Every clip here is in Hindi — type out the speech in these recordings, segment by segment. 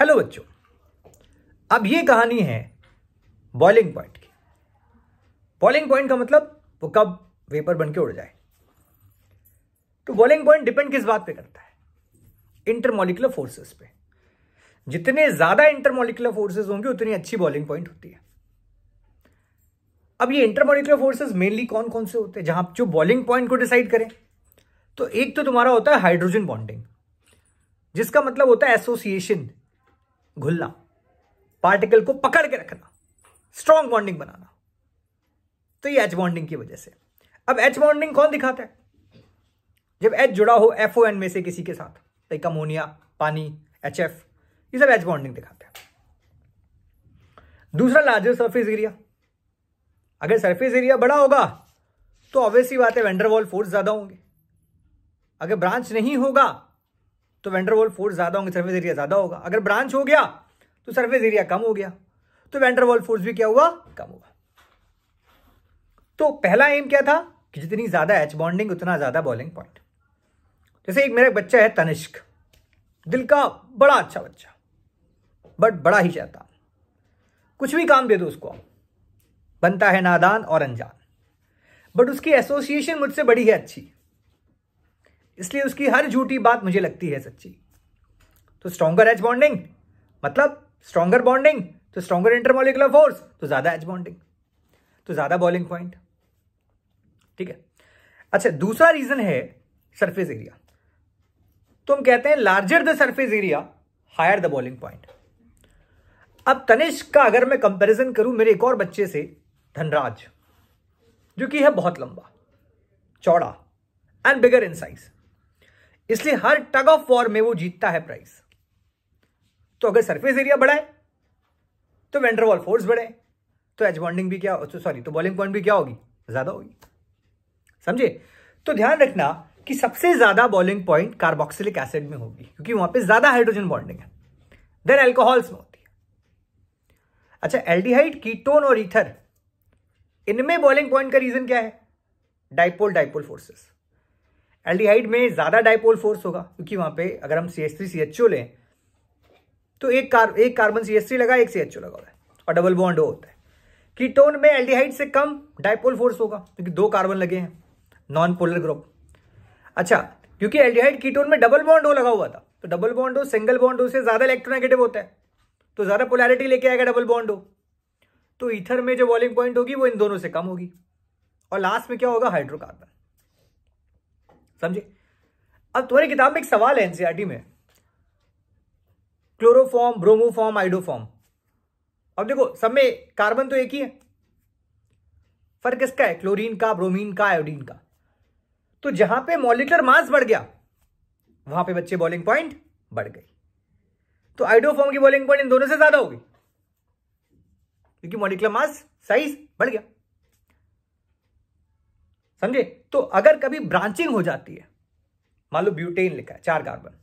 हेलो बच्चों अब ये कहानी है बॉइलिंग पॉइंट की बॉइलिंग पॉइंट का मतलब वो कब वेपर बन के उड़ जाए तो बॉइलिंग पॉइंट डिपेंड किस बात पे करता है इंटरमोलिकुलर फोर्सेस पे जितने ज्यादा इंटरमोलिकुलर फोर्सेस होंगे उतनी अच्छी बॉलिंग पॉइंट होती है अब ये इंटरमोलिकुलर फोर्सेस मेनली कौन कौन से होते हैं जहां जो बॉलिंग पॉइंट को डिसाइड करें तो एक तो तुम्हारा होता है हाइड्रोजन बॉन्डिंग जिसका मतलब होता है एसोसिएशन घुलना पार्टिकल को पकड़ के रखना स्ट्रांग बॉन्डिंग बनाना तो ये एच बॉन्डिंग की वजह से अब एच बॉन्डिंग कौन दिखाता है जब एच जुड़ा हो एफ ओ एन में से किसी के साथ लाइक तो अमोनिया पानी एच एफ ये सब एच बॉन्डिंग दिखाते हैं दूसरा लार्जर सरफेस एरिया अगर सरफेस एरिया बड़ा होगा तो ऑब्वियसली बात है वेंडरवॉल फोर्स ज्यादा होंगे अगर ब्रांच नहीं होगा तो वेंटरवॉल फोर्स ज़्यादा होंगे सर्फेस एरिया ज़्यादा होगा अगर ब्रांच हो गया तो सर्फेस एरिया कम हो गया तो वेंटरवॉल फोर्स भी क्या हुआ कम हुआ तो पहला एम क्या था कि जितनी ज़्यादा एच बॉन्डिंग उतना ज़्यादा बॉलिंग पॉइंट जैसे एक मेरा बच्चा है तनिष्क दिल का बड़ा अच्छा बच्चा बट बड़ा ही चाहता कुछ भी काम दे दो उसको बनता है नादान और अनजान बट उसकी एसोसिएशन मुझसे बड़ी है अच्छी इसलिए उसकी हर झूठी बात मुझे लगती है सच्ची तो स्ट्रॉगर एच बॉन्डिंग मतलब स्ट्रॉगर बॉन्डिंग तो स्ट्रॉगर इंटरमोलिकुलर फोर्स तो ज्यादा एच बॉन्डिंग तो ज्यादा बॉलिंग पॉइंट ठीक है अच्छा दूसरा रीजन है सरफेस एरिया तो हम कहते हैं larger the surface area higher the boiling point अब तनिष्क का अगर मैं कंपैरिजन करूं मेरे एक और बच्चे से धनराज जो कि है बहुत लंबा चौड़ा एंड बिगर इन साइज इसलिए हर टग ऑफ वॉर में वो जीतता है प्राइस तो अगर सरफेस एरिया बढ़ाए तो वेंडरवॉल फोर्स बढ़े तो एच बॉन्डिंग भी क्या तो सॉरी तो बॉलिंग पॉइंट भी क्या होगी ज्यादा होगी समझे तो ध्यान रखना कि सबसे ज्यादा बॉलिंग पॉइंट कार्बोक्सिलिक एसिड में होगी क्योंकि वहां पे ज्यादा हाइड्रोजन बॉन्डिंग है देन एल्कोहॉल्स में होती है अच्छा एल्डिहाइड कीटोन और ईथर इनमें बॉलिंग पॉइंट का रीजन क्या है डाइपोल डाइपोल फोर्सेस एल्डिहाइड में ज़्यादा डायपोल फोर्स होगा क्योंकि वहां पे अगर हम C H three C H O लें तो एक कार एक कार्बन सी एस थ्री लगा एक सी एच ओ लगा हुआ है और डबल बॉन्ड वो होता है कीटोन में एल्डिहाइड से कम डायपोल फोर्स होगा क्योंकि दो कार्बन लगे हैं नॉन पोलर ग्रुप अच्छा क्योंकि एल्डिहाइड कीटोन में डबल बॉन्ड हो लगा हुआ था तो डबल बॉन्ड हो सिंगल बॉन्ड हो से ज़्यादा इलेक्ट्रोनेगेटिव होता है तो ज़्यादा पोलैरिटी लेके आएगा डबल बॉन्ड हो तो ईथर में जो बॉलिंग पॉइंट होगी वो इन दोनों से कम होगी और लास्ट में क्या होगा हाइड्रोकार्बन समझे अब तुम्हारी किताब में एक सवाल है एनसीआरटी e में क्लोरोफॉर्म ब्रोमोफॉर्म आइडोफॉर्म अब देखो सब में कार्बन तो एक ही है फर्क किसका है क्लोरीन का ब्रोमीन का आयोडीन का तो जहां पे मॉलिकुलर मास बढ़ गया वहां पे बच्चे बॉलिंग पॉइंट बढ़ गई तो आइडोफॉर्म की बॉलिंग पॉइंट इन दोनों से ज्यादा होगी क्योंकि मॉलिकुलर मास साइज बढ़ गया समझे तो अगर कभी ब्रांचिंग हो जाती है मान लो ब्यूटेन लिखा है चार कार्बन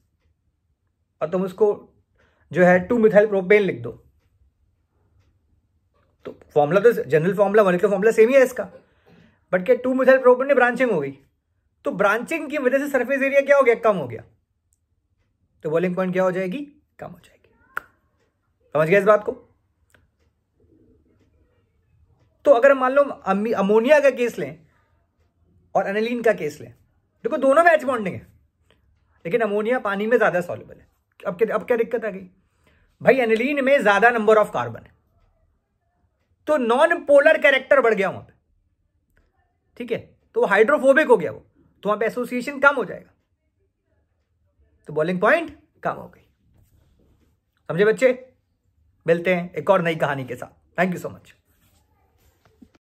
और तुम उसको जो है टू मिथाइल प्रोपेन लिख दो तो फॉर्मूला तो general formula one formula same ही है इसका बट क्या टू मिथाइल प्रोपेन में ब्रांचिंग हो गई तो ब्रांचिंग की वजह से सरफेस एरिया क्या हो गया कम हो गया तो बॉलिंग पॉइंट क्या हो जाएगी कम हो जाएगी समझ गया इस बात को तो अगर मान लो अमोनिया का केस लें और एनिलीन का केस लें देखो दोनों में एच बॉन्डिंग है लेकिन अमोनिया पानी में ज़्यादा सॉल्युबल है अब क्या अब क्या दिक्कत आ गई भाई एनिलीन में ज़्यादा नंबर ऑफ कार्बन है तो नॉन पोलर कैरेक्टर बढ़ गया वहां पर ठीक है तो हाइड्रोफोबिक हो गया वो तो वहां पर एसोसिएशन कम हो जाएगा तो बॉलिंग पॉइंट कम हो गई समझे बच्चे मिलते हैं एक और नई कहानी के साथ थैंक यू सो मच